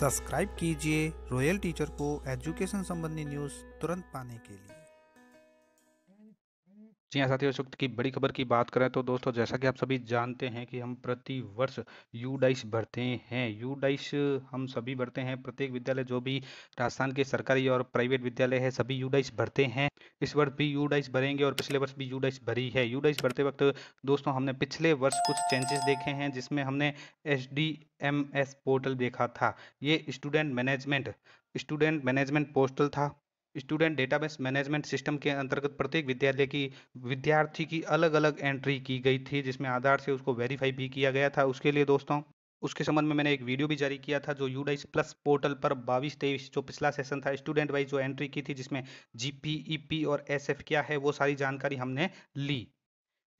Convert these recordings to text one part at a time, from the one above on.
subscribe कीजिए royal teacher को education संबंधी न्यूज़ तुरंत पाने के लिए जी हाँ साथियों इस वक्त की बड़ी खबर की बात करें तो दोस्तों जैसा कि आप सभी जानते हैं कि हम प्रति वर्ष यू डाइस भरते हैं यू डाइस हम सभी भरते हैं प्रत्येक विद्यालय जो भी राजस्थान के सरकारी और प्राइवेट विद्यालय है सभी यू डाइस भरते हैं इस वर्ष भी यू डाइस भरेंगे और पिछले वर्ष भी यू डाइस भरी है यू डाइस भरते वक्त दोस्तों हमने पिछले वर्ष कुछ चेंजेस देखे हैं जिसमें हमने एच पोर्टल देखा था ये student management student management postal था स्टूडेंट डेटाबेस मैनेजमेंट सिस्टम के अंतर्गत प्रत्येक विद्यालय की विद्यार्थी की अलग अलग एंट्री की गई थी जिसमें आधार से उसको वेरीफाई भी किया गया था उसके लिए दोस्तों उसके संबंध में मैंने एक वीडियो भी जारी किया था जो यूडाइस प्लस पोर्टल पर बाईस तेईस जो पिछला सेशन था स्टूडेंट वाइज जो एंट्री की थी जिसमें जी पी ई पी और एस एफ क्या है वो सारी जानकारी हमने ली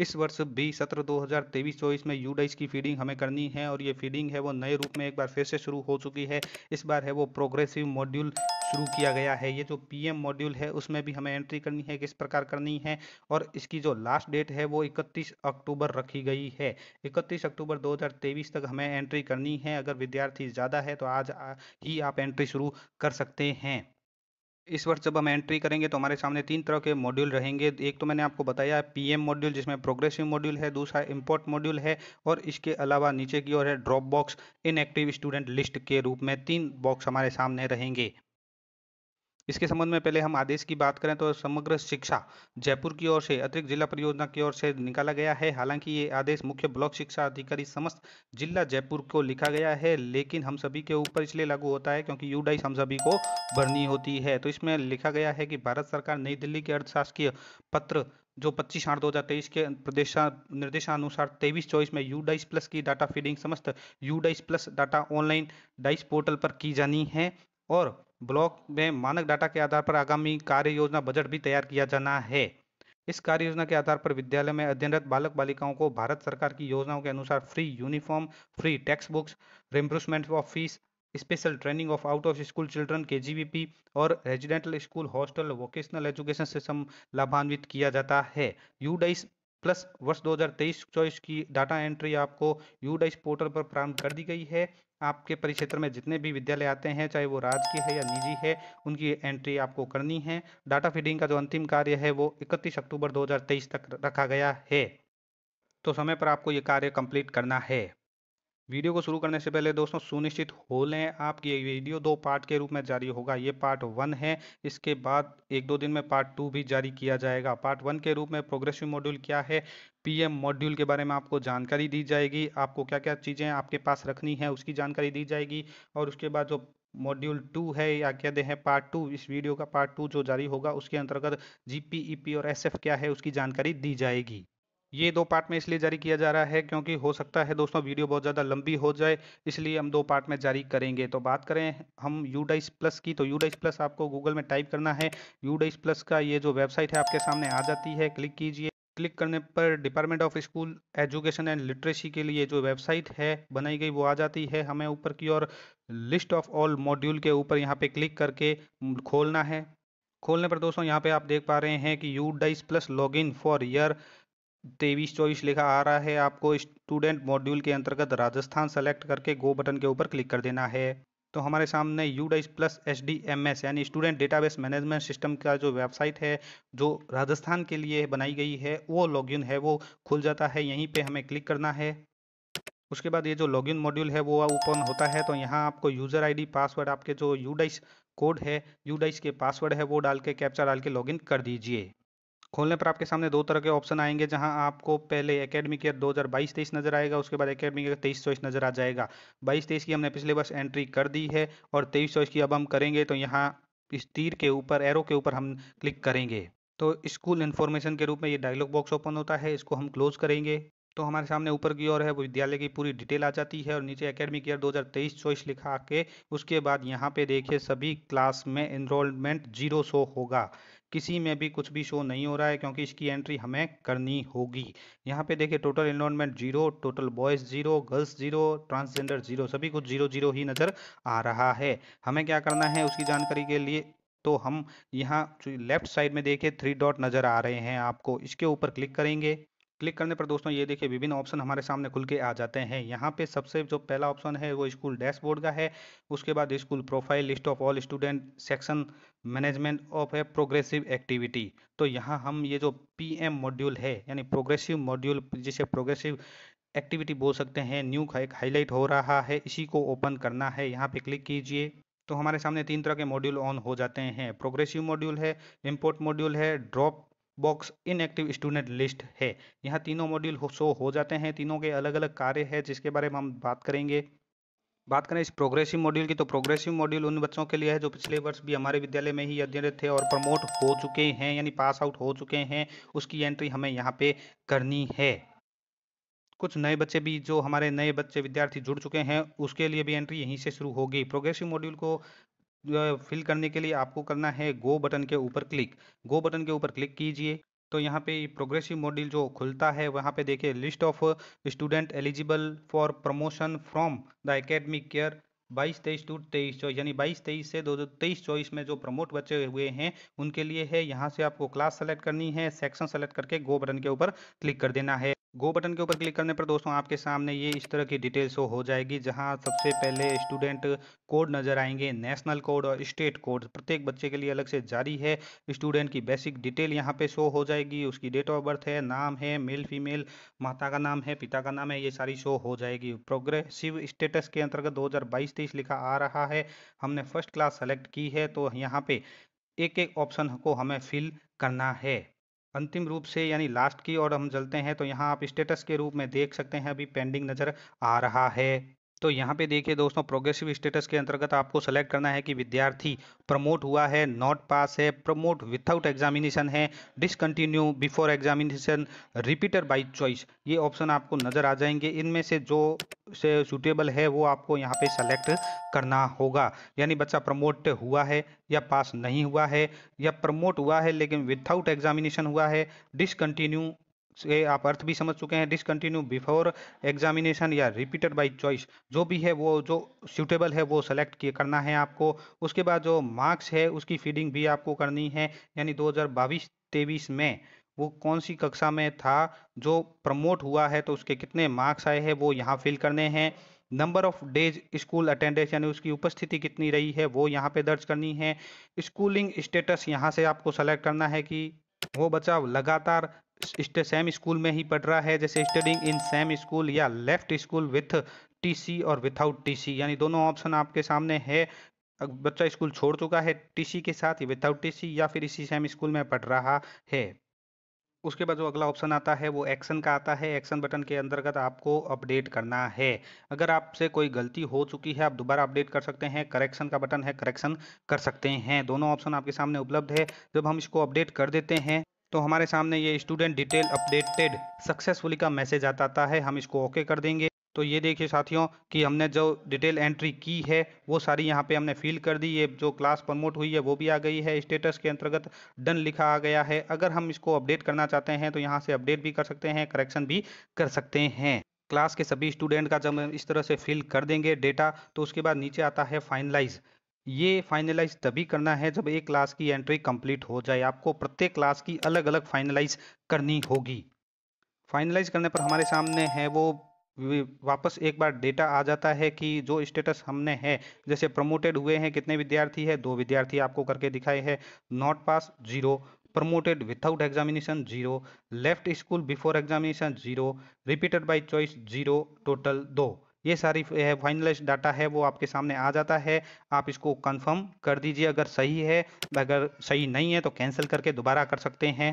इस वर्ष भी सत्र 2023-24 में यूडाइस की फीडिंग हमें करनी है और ये फीडिंग है वो नए रूप में एक बार फिर से शुरू हो चुकी है इस बार है वो प्रोग्रेसिव मॉड्यूल शुरू किया गया है ये जो पीएम मॉड्यूल है उसमें भी हमें एंट्री करनी है किस प्रकार करनी है और इसकी जो लास्ट डेट है वो 31 अक्टूबर रखी गई है 31 अक्टूबर 2023 तक हमें एंट्री करनी है अगर विद्यार्थी ज़्यादा है तो आज ही आप एंट्री शुरू कर सकते हैं इस वर्ष जब हम एंट्री करेंगे तो हमारे सामने तीन तरह के मॉड्यूल रहेंगे एक तो मैंने आपको बताया पीएम मॉड्यूल जिसमें प्रोग्रेसिव मॉड्यूल है दूसरा इम्पोर्ट मॉड्यूल है और इसके अलावा नीचे की ओर है drop box inactive student list के रूप में तीन बॉक्स हमारे सामने रहेंगे इसके संबंध में पहले हम आदेश की बात करें तो समग्र शिक्षा जयपुर की ओर से अतिरिक्त जिला परियोजना की ओर से निकाला गया है हालांकि ये आदेश मुख्य ब्लॉक शिक्षा अधिकारी समस्त जिला जयपुर को लिखा गया है लेकिन हम सभी के ऊपर इसलिए लागू होता है क्योंकि यूडाइस हम सभी को भरनी होती है तो इसमें लिखा गया है कि भारत सरकार नई दिल्ली के अर्थशासकीय पत्र जो 25 आठ दो हजार तेईस के निर्देशानुसार तेईस चौबीस में यू डाइस प्लस की डाटा फीडिंग समस्त U dice plus data online DISE portal पर की जानी है और ब्लॉक में मानक डाटा के आधार पर आगामी कार्य योजना बजट भी तैयार किया जाना है इस कार्य योजना के आधार पर विद्यालय में अध्ययनरत बालक बालिकाओं को भारत सरकार की योजनाओं के अनुसार free uniform free text books reimbursement of fees special training of out of school children के और residential school hostel vocational education system लाभान्वित किया जाता है यूडाइस प्लस वर्ष 2023-24 की डाटा एंट्री आपको यूडाइस पोर्टल पर प्रारंभ कर दी गई है आपके परिक्षेत्र में जितने भी विद्यालय आते हैं चाहे वो राजकीय है या निजी है उनकी एंट्री आपको करनी है डाटा फीडिंग का जो अंतिम कार्य है वो 31 अक्टूबर 2023 तक रखा गया है तो समय पर आपको ये कार्य कंप्लीट करना है वीडियो को शुरू करने से पहले दोस्तों सुनिश्चित हो लें आप ये वीडियो दो पार्ट के रूप में जारी होगा ये पार्ट वन है इसके बाद एक दो दिन में पार्ट टू भी जारी किया जाएगा पार्ट वन के रूप में प्रोग्रेसिव मॉड्यूल क्या है पीएम मॉड्यूल के बारे में आपको जानकारी दी जाएगी आपको क्या क्या चीज़ें आपके पास रखनी है उसकी जानकारी दी जाएगी और उसके बाद जो मॉड्यूल टू है या दे हैं पार्ट टू इस वीडियो का पार्ट टू जो जारी होगा उसके अंतर्गत जी और एस क्या है उसकी जानकारी दी जाएगी ये दो पार्ट में इसलिए जारी किया जा रहा है क्योंकि हो सकता है दोस्तों वीडियो बहुत ज़्यादा लंबी हो जाए इसलिए हम दो पार्ट में जारी करेंगे तो बात करें हम यूडाइस प्लस की तो यूडाइस प्लस आपको गूगल में टाइप करना है यूडाइस प्लस का ये जो वेबसाइट है आपके सामने आ जाती है क्लिक कीजिए क्लिक करने पर department of school education and literacy के लिए जो वेबसाइट है बनाई गई वो आ जाती है हमें ऊपर की और लिस्ट ऑफ ऑल मॉड्यूल के ऊपर यहाँ पे क्लिक करके खोलना है खोलने पर दोस्तों यहाँ पे आप देख पा रहे हैं कि you dice plus login for year तेईस चौबीस लिखा आ रहा है आपको स्टूडेंट मॉड्यूल के अंतर्गत राजस्थान सेलेक्ट करके गो बटन के ऊपर क्लिक कर देना है तो हमारे सामने you dice plus H D M S यानी स्टूडेंट डेटाबेस मैनेजमेंट सिस्टम का जो वेबसाइट है जो राजस्थान के लिए बनाई गई है वो लॉगिन है वो खुल जाता है यहीं पे हमें क्लिक करना है उसके बाद ये जो लॉगिन मॉड्यूल है वो ओपन होता है तो यहाँ आपको यूज़र आईडी पासवर्ड आपके जो यूडाइस कोड है यू डाइस के पासवर्ड है वो डाल के कैप्चा डाल के लॉगिन कर दीजिए खोलने पर आपके सामने दो तरह के ऑप्शन आएंगे जहां आपको पहले एकेडमिक ईयर 2022-23 नजर आएगा उसके बाद एकेडमिक ईयर तेईस चौबीस नजर आ जाएगा 22-23 की हमने पिछले वर्ष एंट्री कर दी है और तेईस 24 की अब हम करेंगे तो यहाँ इस तीर के ऊपर एरो के ऊपर हम क्लिक करेंगे तो स्कूल इन्फॉर्मेशन के रूप में ये डायलॉग बॉक्स ओपन होता है इसको हम क्लोज करेंगे तो हमारे सामने ऊपर की ओर है वो विद्यालय की पूरी डिटेल आ जाती है और नीचे एकेडमिक ईयर 2023-24 लिखा के उसके बाद यहाँ पे देखिए सभी क्लास में इनरोलमेंट जीरो सो होगा किसी में भी कुछ भी शो नहीं हो रहा है क्योंकि इसकी एंट्री हमें करनी होगी यहाँ पे देखिए total enrolment zero total boys zero girls zero transgender zero सभी कुछ जीरो जीरो ही नज़र आ रहा है हमें क्या करना है उसकी जानकारी के लिए तो हम यहाँ लेफ्ट साइड में देखिए थ्री डॉट नज़र आ रहे हैं आपको इसके ऊपर क्लिक करेंगे क्लिक करने पर दोस्तों ये देखिए विभिन्न ऑप्शन हमारे सामने खुल के आ जाते हैं यहाँ पे सबसे जो पहला ऑप्शन है वो स्कूल डैशबोर्ड का है उसके बाद school profile list of all student section management of a progressive activity तो यहाँ हम ये जो पीएम मॉड्यूल है यानी प्रोग्रेसिव मॉड्यूल जिसे प्रोग्रेसिव एक्टिविटी बोल सकते हैं न्यू का एक हाईलाइट हो रहा है इसी को ओपन करना है यहाँ पे क्लिक कीजिए तो हमारे सामने तीन तरह के मॉड्यूल ऑन हो जाते हैं प्रोग्रेसिव मॉड्यूल है इम्पोर्ट मॉड्यूल है drop box inactive student list है यहाँ तीनों मॉड्यूल शो हो जाते हैं तीनों के अलग अलग कार्य है जिसके बारे में हम बात करेंगे बात करें इस प्रोग्रेसिव मॉड्यूल की तो प्रोग्रेसिव मॉड्यूल उन बच्चों के लिए है जो पिछले वर्ष भी हमारे विद्यालय में ही अध्ययनरत थे और प्रमोट हो चुके हैं यानी पास आउट हो चुके हैं उसकी एंट्री हमें यहाँ पे करनी है कुछ नए बच्चे भी जो हमारे नए बच्चे विद्यार्थी जुड़ चुके हैं उसके लिए भी एंट्री यहीं से शुरू होगी प्रोग्रेसिव मॉड्यूल को फिल करने के लिए आपको करना है गो बटन के ऊपर क्लिक गो बटन के ऊपर क्लिक कीजिए तो यहाँ पे प्रोग्रेसिव मॉड्यूल जो खुलता है वहाँ पे देखिए list of student eligible for promotion from the academic year बाईस तेईस टू तेईस चौबीस यानी बाईस तेईस से दो हज़ार तेईस चौबीस में जो प्रमोट बचे हुए हैं उनके लिए है यहाँ से आपको क्लास सेलेक्ट करनी है सेक्शन सेलेक्ट करके गो बटन के ऊपर क्लिक कर देना है गो बटन के ऊपर क्लिक करने पर दोस्तों आपके सामने ये इस तरह की डिटेल शो हो जाएगी जहां सबसे पहले स्टूडेंट कोड नज़र आएंगे नेशनल कोड और स्टेट कोड प्रत्येक बच्चे के लिए अलग से जारी है स्टूडेंट की बेसिक डिटेल यहां पे शो हो जाएगी उसकी डेट ऑफ बर्थ है नाम है मेल फीमेल माता का नाम है पिता का नाम है ये सारी शो हो जाएगी प्रोग्रेसिव स्टेटस के अंतर्गत दो हज़ार लिखा आ रहा है हमने फर्स्ट क्लास सेलेक्ट की है तो यहाँ पर एक एक ऑप्शन को हमें फिल करना है अंतिम रूप से यानी लास्ट की ओर हम चलते हैं तो यहाँ आप स्टेटस के रूप में देख सकते हैं अभी पेंडिंग नज़र आ रहा है तो यहाँ पे देखिए दोस्तों प्रोग्रेसिव स्टेटस के अंतर्गत आपको सेलेक्ट करना है कि विद्यार्थी प्रमोट हुआ है नॉट पास है प्रमोट विथआउट एग्जामिनेशन है discontinue before examination repeater by choice ये ऑप्शन आपको नज़र आ जाएंगे इनमें से जो से सूटेबल है वो आपको यहाँ पे सेलेक्ट करना होगा यानी बच्चा प्रमोट हुआ है या पास नहीं हुआ है या प्रमोट हुआ है लेकिन विथआउट एग्जामिनेशन हुआ है डिसकंटिन्यू से आप अर्थ भी समझ चुके हैं डिसकंटिन्यू बिफोर एग्जामिनेशन या रिपीटेड बाई चॉइस जो भी है वो जो सूटेबल है वो सेलेक्ट किए करना है आपको उसके बाद जो मार्क्स है उसकी फीडिंग भी आपको करनी है यानी दो हज़ार में वो कौन सी कक्षा में था जो प्रमोट हुआ है तो उसके कितने मार्क्स आए हैं वो यहाँ फिल करने हैं number of days school attendance यानी उसकी उपस्थिति कितनी रही है वो यहाँ पे दर्ज करनी है स्कूलिंग स्टेटस यहाँ से आपको सेलेक्ट करना है कि वो बच्चा लगातार सेम स्कूल में ही पढ़ रहा है जैसे स्टडिंग इन सेम स्कूल या लेफ्ट स्कूल विथ टीसी और विथआउट टीसी यानी दोनों ऑप्शन आपके सामने है बच्चा स्कूल छोड़ चुका है टीसी के साथ ही विथआउट टीसी या फिर इसी सेम स्कूल में पढ़ रहा है उसके बाद जो अगला ऑप्शन आता है वो एक्शन का आता है एक्शन बटन के अंतर्गत आपको अपडेट करना है अगर आपसे कोई गलती हो चुकी है आप दोबारा अपडेट कर सकते हैं करेक्शन का बटन है करेक्शन कर सकते हैं दोनों ऑप्शन आपके सामने उपलब्ध है जब हम इसको अपडेट कर देते हैं तो हमारे सामने ये स्टूडेंट डिटेल अपडेटेड सक्सेसफुली का मैसेज आता है हम इसको ओके कर देंगे तो ये देखिए साथियों कि हमने जो डिटेल एंट्री की है वो सारी यहाँ पे हमने फिल कर दी ये जो क्लास प्रमोट हुई है वो भी आ गई है स्टेटस के अंतर्गत डन लिखा आ गया है अगर हम इसको अपडेट करना चाहते हैं तो यहाँ से अपडेट भी कर सकते हैं करेक्शन भी कर सकते हैं क्लास के सभी स्टूडेंट का जब इस तरह से फिल कर देंगे डेटा तो उसके बाद नीचे आता है फाइनलाइज ये फाइनलाइज तभी करना है जब एक क्लास की एंट्री कंप्लीट हो जाए आपको प्रत्येक क्लास की अलग अलग फाइनलाइज करनी होगी फाइनलाइज करने पर हमारे सामने है वो वापस एक बार डेटा आ जाता है कि जो स्टेटस हमने है जैसे प्रमोटेड हुए हैं कितने विद्यार्थी है दो विद्यार्थी आपको करके दिखाए हैं not pass zero promoted without examination zero left school before examination zero repeated by choice zero total दो ये सारी फाइनलाइज डाटा है वो आपके सामने आ जाता है आप इसको कंफर्म कर दीजिए अगर सही है अगर सही नहीं है तो कैंसिल करके दोबारा कर सकते हैं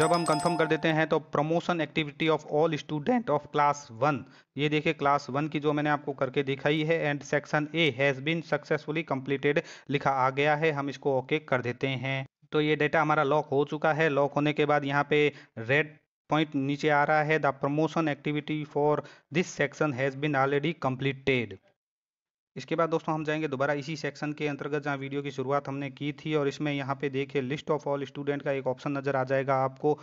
जब हम कंफर्म कर देते हैं तो promotion activity of all student of class one ये देखिए क्लास वन की जो मैंने आपको करके दिखाई है and section A has been successfully completed लिखा आ गया है हम इसको ओके okay कर देते हैं तो ये डाटा हमारा लॉक हो चुका है लॉक होने के बाद यहाँ पे रेड पॉइंट नीचे आ रहा है the promotion activity for this section has been already completed इसके बाद दोस्तों हम जाएंगे दोबारा इसी सेक्शन के अंतर्गत जहाँ वीडियो की शुरुआत हमने की थी और इसमें यहाँ पे देखिए लिस्ट ऑफ ऑल स्टूडेंट का एक ऑप्शन नज़र आ जाएगा आपको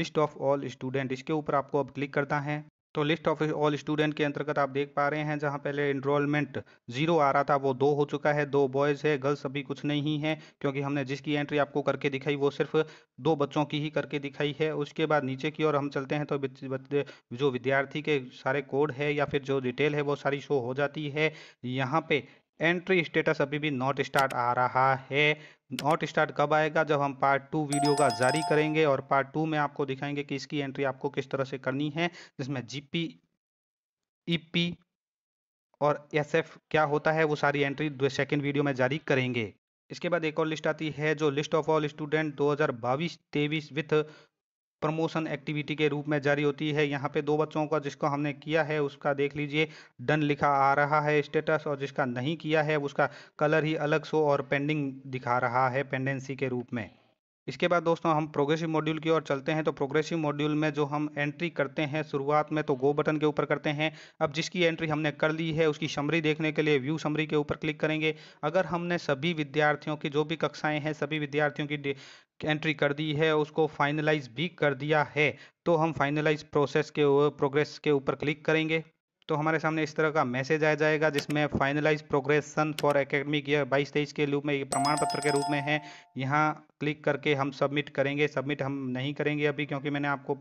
लिस्ट ऑफ ऑल स्टूडेंट इसके ऊपर आपको अब क्लिक करना है तो लिस्ट ऑफ ऑल स्टूडेंट के अंतर्गत आप देख पा रहे हैं जहां पहले इनरोलमेंट जीरो आ रहा था वो दो हो चुका है दो बॉयज़ है गर्ल्स अभी कुछ नहीं है क्योंकि हमने जिसकी एंट्री आपको करके दिखाई वो सिर्फ दो बच्चों की ही करके दिखाई है उसके बाद नीचे की ओर हम चलते हैं तो जो विद्यार्थी के सारे कोड है या फिर जो डिटेल है वो सारी शो हो जाती है यहाँ पे एंट्री स्टेटस अभी भी नॉट स्टार्ट आ रहा है नॉट स्टार्ट कब आएगा जब हम पार्ट टू वीडियो का जारी करेंगे और पार्ट टू में आपको दिखाएंगे कि इसकी एंट्री आपको किस तरह से करनी है जिसमें जीपी ईपी और एसएफ क्या होता है वो सारी एंट्री सेकेंड वीडियो में जारी करेंगे इसके बाद एक और लिस्ट आती है जो लिस्ट ऑफ ऑल स्टूडेंट दो हजार बाईस तेईस विथ प्रमोशन एक्टिविटी के रूप में जारी होती है यहाँ पे दो बच्चों का जिसको हमने किया है उसका देख लीजिए डन लिखा आ रहा है स्टेटस और जिसका नहीं किया है उसका कलर ही अलग सो और पेंडिंग दिखा रहा है पेंडेंसी के रूप में इसके बाद दोस्तों हम प्रोग्रेसिव मॉड्यूल की ओर चलते हैं तो प्रोग्रेसिव मॉड्यूल में जो हम एंट्री करते हैं शुरुआत में तो गो बटन के ऊपर करते हैं अब जिसकी एंट्री हमने कर ली है उसकी समरी देखने के लिए व्यू समरी के ऊपर क्लिक करेंगे अगर हमने सभी विद्यार्थियों की जो भी कक्षाएं हैं सभी विद्यार्थियों की एंट्री कर दी है उसको फाइनलाइज भी कर दिया है तो हम फाइनलाइज प्रोसेस के प्रोग्रेस के ऊपर क्लिक करेंगे तो हमारे सामने इस तरह का मैसेज आ जाएगा जिसमें finalize progression for academic year बाईस तेईस के रूप में प्रमाण पत्र के रूप में है यहाँ क्लिक करके हम सबमिट करेंगे सबमिट हम नहीं करेंगे अभी क्योंकि मैंने आपको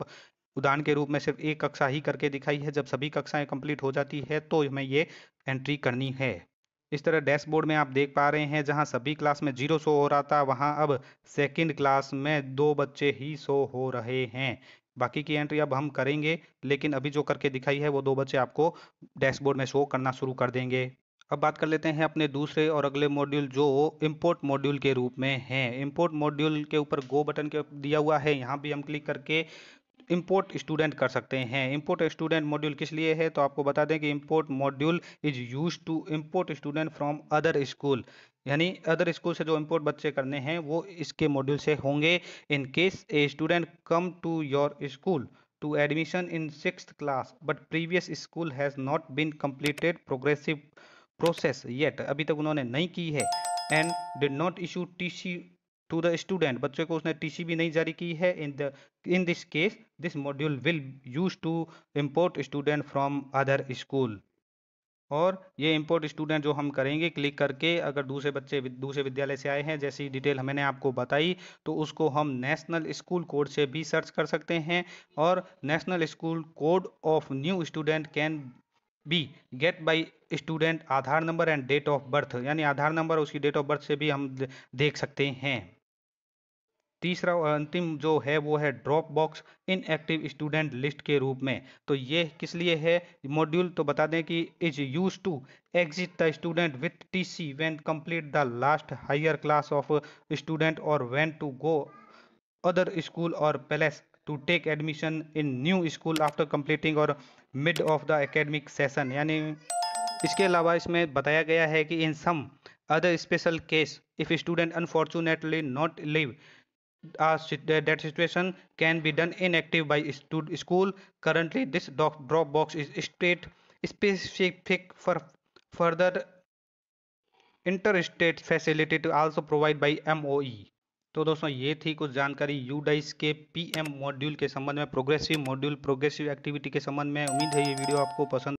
उदाहरण के रूप में सिर्फ एक कक्षा ही करके दिखाई है जब सभी कक्षाएं कंप्लीट हो जाती है तो हमें ये एंट्री करनी है इस तरह डैशबोर्ड में आप देख पा रहे हैं जहां सभी क्लास में जीरो शो हो रहा था वहां अब सेकंड क्लास में दो बच्चे ही शो हो रहे हैं बाकी की एंट्री अब हम करेंगे लेकिन अभी जो करके दिखाई है वो दो बच्चे आपको डैशबोर्ड में शो करना शुरू कर देंगे अब बात कर लेते हैं अपने दूसरे और अगले मॉड्यूल जो इंपोर्ट मॉड्यूल के रूप में है इंपोर्ट मॉड्यूल के ऊपर गो बटन के दिया हुआ है यहाँ भी हम क्लिक करके इम्पोर्ट स्टूडेंट कर सकते हैं इम्पोर्ट स्टूडेंट मॉड्यूल किस लिए है तो आपको बता दें कि import module is use to import student from other school यानी अदर स्कूल से जो इम्पोर्ट बच्चे करने हैं वो इसके मॉड्यूल से होंगे in case a student come to your school to admission in sixth class but previous school has not been completed progressive process yet अभी तक उन्होंने नहीं की है and did not issue TC to the student बच्चों को उसने T भी नहीं जारी की है in the in this case this module will use to import student from other school और ये इम्पोर्ट स्टूडेंट जो हम करेंगे क्लिक करके अगर दूसरे बच्चे दूसरे विद्यालय से आए हैं जैसी डिटेल मैंने आपको बताई तो उसको हम नेशनल स्कूल कोड से भी सर्च कर सकते हैं और national school code of new student can be get by student Aadhaar number and date of birth यानी आधार नंबर उसकी डेट ऑफ बर्थ से भी हम देख सकते हैं तीसरा अंतिम जो है वो है drop box in active student list के रूप में तो ये किस लिए है मॉड्यूल तो बता दें कि is use to exit the student with T C when complete the last higher class of student और when to go other school और place to take admission in new school after completing और mid of the academic session यानी इसके अलावा इसमें बताया गया है कि in some other special case if student unfortunately not live uh, that situation can be done inactive by school currently this dropbox is state specific for further interstate facility to also provide by MOE तो दोस्तों ये थी कुछ जानकारी UDISE के PM module के संबंध में प्रोग्रेसिव मॉड्यूल प्रोग्रेसिव एक्टिविटी के संबंध में उम्मीद है ये वीडियो आपको पसंद